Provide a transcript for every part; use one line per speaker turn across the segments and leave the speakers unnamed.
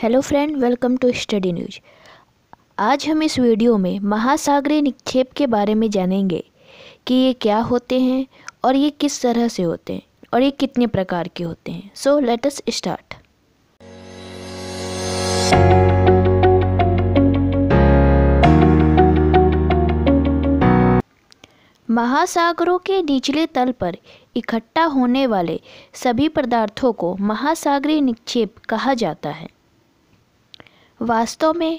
hello friend welcome to study news आज हम इस वीडियो में महासागरीय निक्षेप के बारे में जानेंगे कि ये क्या होते हैं और ये किस तरह से होते हैं और ये कितने प्रकार के होते हैं सो लेट अस स्टार्ट महासागरों के निचले तल पर इकट्ठा होने वाले सभी पदार्थों को महासागरीय निक्षेप कहा जाता है वास्तव में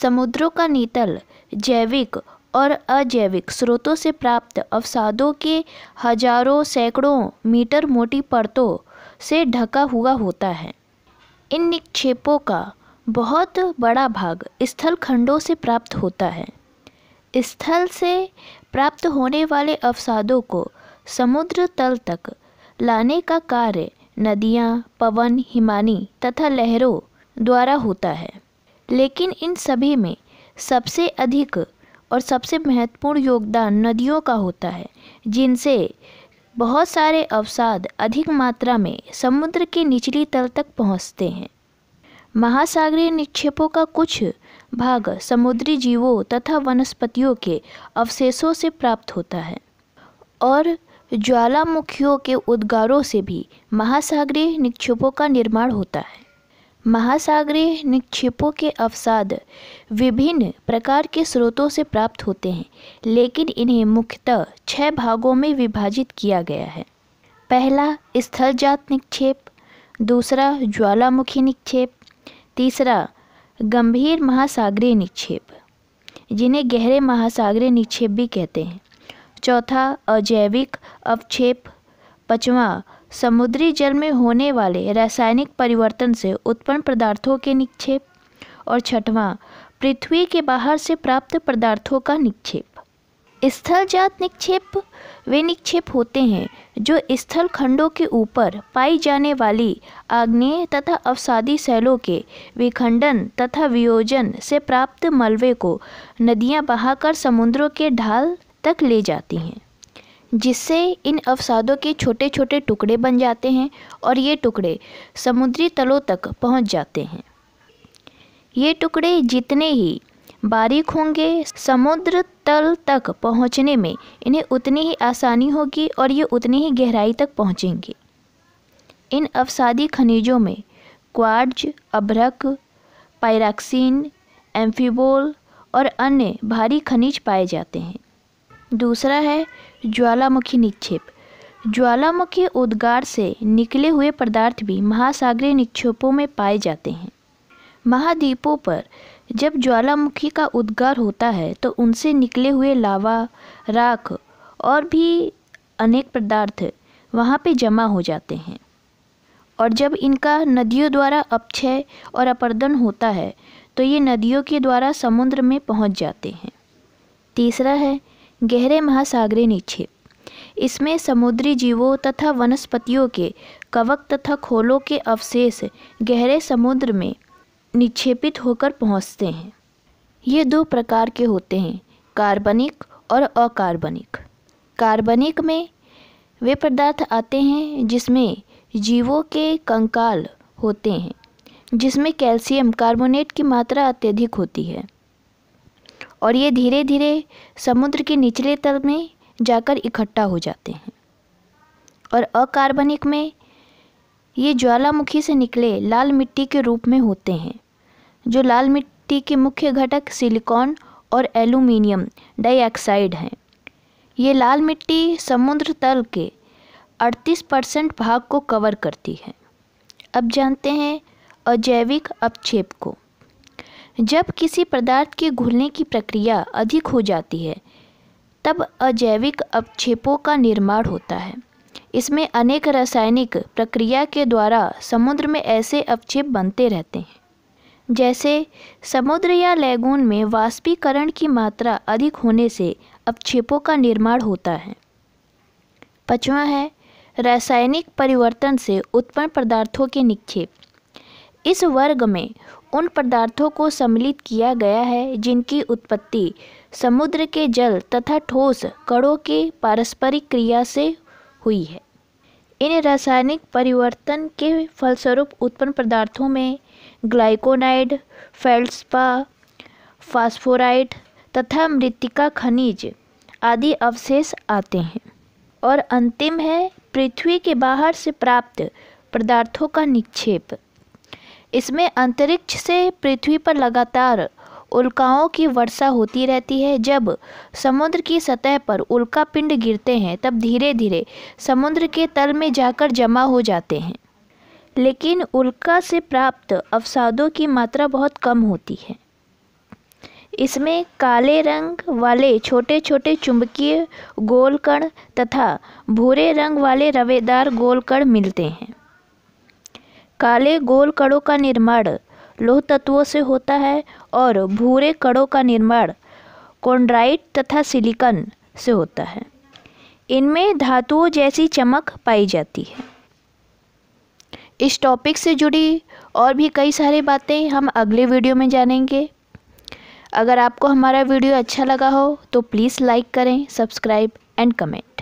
समुद्रों का नीतल जैविक और अजैविक स्रोतों से प्राप्त अवसादों के हजारों सैकड़ों मीटर मोटी परतों से ढका हुआ होता है इन निक्षेपों का बहुत बड़ा भाग स्थल खंडों से प्राप्त होता है स्थल से प्राप्त होने वाले अवसादों को समुद्र तल तक लाने का कार्य नदियाँ पवन हिमानी तथा लहरों द्वारा होता है लेकिन इन सभी में सबसे अधिक और सबसे महत्वपूर्ण योगदान नदियों का होता है जिनसे बहुत सारे अवसाद अधिक मात्रा में समुद्र के निचली तल तक पहुंचते हैं महासागरीय निक्षेपों का कुछ भाग समुद्री जीवों तथा वनस्पतियों के अवशेषों से प्राप्त होता है और ज्वालामुखियों के उद्गारों से भी महासागरीय निक्षेपों का निर्माण होता है महासागरीय निक्षेपों के अवसाद विभिन्न प्रकार के स्रोतों से प्राप्त होते हैं लेकिन इन्हें मुख्यतः छः भागों में विभाजित किया गया है पहला स्थलजात निक्षेप दूसरा ज्वालामुखी निक्षेप तीसरा गंभीर महासागरीय निक्षेप जिन्हें गहरे महासागरीय निक्षेप भी कहते हैं चौथा अजैविक अवक्षेप पाँचवा समुद्री जल में होने वाले रासायनिक परिवर्तन से उत्पन्न पदार्थों के निक्षेप और छठवां पृथ्वी के बाहर से प्राप्त पदार्थों का निक्षेप स्थलजात निक्षेप वे निक्षेप होते हैं जो स्थल खंडों के ऊपर पाई जाने वाली आग्नेय तथा अवसादी शैलों के विखंडन तथा वियोजन से प्राप्त मलबे को नदियां बहाकर समुद्रों के ढाल तक ले जाती हैं जिससे इन अवसादों के छोटे छोटे टुकड़े बन जाते हैं और ये टुकड़े समुद्री तलों तक पहुंच जाते हैं ये टुकड़े जितने ही बारीक होंगे समुद्र तल तक पहुंचने में इन्हें उतनी ही आसानी होगी और ये उतनी ही गहराई तक पहुंचेंगे इन अवसादी खनिजों में क्वार्ज अभ्रक पायराक्सीन एम्फीबोल और अन्य भारी खनिज पाए जाते हैं दूसरा है ज्वालामुखी निक्षेप ज्वालामुखी उद्गार से निकले हुए पदार्थ भी महासागरीय निक्षेपों में पाए जाते हैं महाद्वीपों पर जब ज्वालामुखी का उद्गार होता है तो उनसे निकले हुए लावा राख और भी अनेक पदार्थ वहाँ पे जमा हो जाते हैं और जब इनका नदियों द्वारा अपक्षय और अपर्दन होता है तो ये नदियों के द्वारा समुद्र में पहुँच जाते हैं तीसरा है गहरे महासागरीय निक्षेप इसमें समुद्री जीवों तथा वनस्पतियों के कवक तथा खोलों के अवशेष गहरे समुद्र में निक्षेपित होकर पहुंचते हैं ये दो प्रकार के होते हैं कार्बनिक और अकार्बनिक कार्बनिक में वे पदार्थ आते हैं जिसमें जीवों के कंकाल होते हैं जिसमें कैल्शियम कार्बोनेट की मात्रा अत्यधिक होती है और ये धीरे धीरे समुद्र के निचले तल में जाकर इकट्ठा हो जाते हैं और अकार्बनिक में ये ज्वालामुखी से निकले लाल मिट्टी के रूप में होते हैं जो लाल मिट्टी के मुख्य घटक सिलिकॉन और एलुमिनियम डाइऑक्साइड हैं ये लाल मिट्टी समुद्र तल के 38 परसेंट भाग को कवर करती है अब जानते हैं अजैविक अपक्षेप को जब किसी पदार्थ के घुलने की प्रक्रिया अधिक हो जाती है तब अजैविक अवक्षेपों का निर्माण होता है इसमें अनेक रासायनिक प्रक्रिया के द्वारा समुद्र में ऐसे अपक्षेप बनते रहते हैं जैसे समुद्र या लैगून में वाष्पीकरण की मात्रा अधिक होने से अपक्षेपों का निर्माण होता है पचवा है रासायनिक परिवर्तन से उत्पन्न पदार्थों के निक्षेप इस वर्ग में उन पदार्थों को सम्मिलित किया गया है जिनकी उत्पत्ति समुद्र के जल तथा ठोस कणों के पारस्परिक क्रिया से हुई है इन रासायनिक परिवर्तन के फलस्वरूप उत्पन्न पदार्थों में ग्लाइकोनाइड फेल्सपा फास्फोराइड तथा मृतिका खनिज आदि अवशेष आते हैं और अंतिम है पृथ्वी के बाहर से प्राप्त पदार्थों का निक्षेप इसमें अंतरिक्ष से पृथ्वी पर लगातार उल्काओं की वर्षा होती रहती है जब समुद्र की सतह पर उल्का पिंड गिरते हैं तब धीरे धीरे समुद्र के तल में जाकर जमा हो जाते हैं लेकिन उल्का से प्राप्त अवसादों की मात्रा बहुत कम होती है इसमें काले रंग वाले छोटे छोटे चुंबकीय गोलकण तथा भूरे रंग वाले रवेदार गोलकण मिलते हैं काले गोल कणों का निर्माण लोह तत्वों से होता है और भूरे कणों का निर्माण कोंड्राइट तथा सिलिकन से होता है इनमें धातुओं जैसी चमक पाई जाती है इस टॉपिक से जुड़ी और भी कई सारी बातें हम अगले वीडियो में जानेंगे अगर आपको हमारा वीडियो अच्छा लगा हो तो प्लीज़ लाइक करें सब्सक्राइब एंड कमेंट